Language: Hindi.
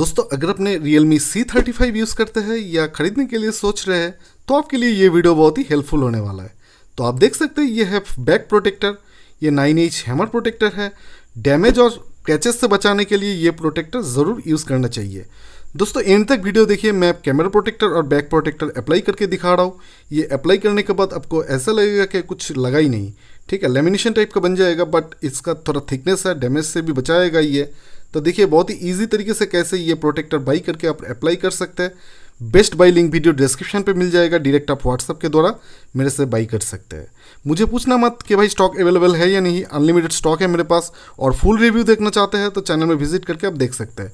दोस्तों अगर अपने Realme C35 यूज़ करते हैं या ख़रीदने के लिए सोच रहे हैं तो आपके लिए ये वीडियो बहुत ही हेल्पफुल होने वाला है तो आप देख सकते हैं ये है बैक प्रोटेक्टर ये नाइन इंच हैमर प्रोटेक्टर है डैमेज और क्रैचेस से बचाने के लिए ये प्रोटेक्टर ज़रूर यूज़ करना चाहिए दोस्तों एंड तक वीडियो देखिए मैं कैमरा प्रोटेक्टर और बैक प्रोटेक्टर अप्लाई करके दिखा रहा हूँ ये अप्लाई करने के बाद आपको ऐसा लगेगा कि कुछ लगा ही नहीं ठीक है लेमिनेशन टाइप का बन जाएगा बट इसका थोड़ा थिकनेस है डैमेज से भी बचाएगा ये तो देखिए बहुत ही ईजी तरीके से कैसे ये प्रोटेक्टर बाई करके आप अप्लाई कर सकते हैं best buy link video description पे मिल जाएगा डायरेक्ट आप व्हाट्सअप के द्वारा मेरे से बाई कर सकते हैं मुझे पूछना मत कि भाई स्टॉक अवेलेबल है या नहीं अनलिमिटेड स्टॉक है मेरे पास और फुल रिव्यू देखना चाहते हैं तो चैनल में विजिट करके आप देख सकते हैं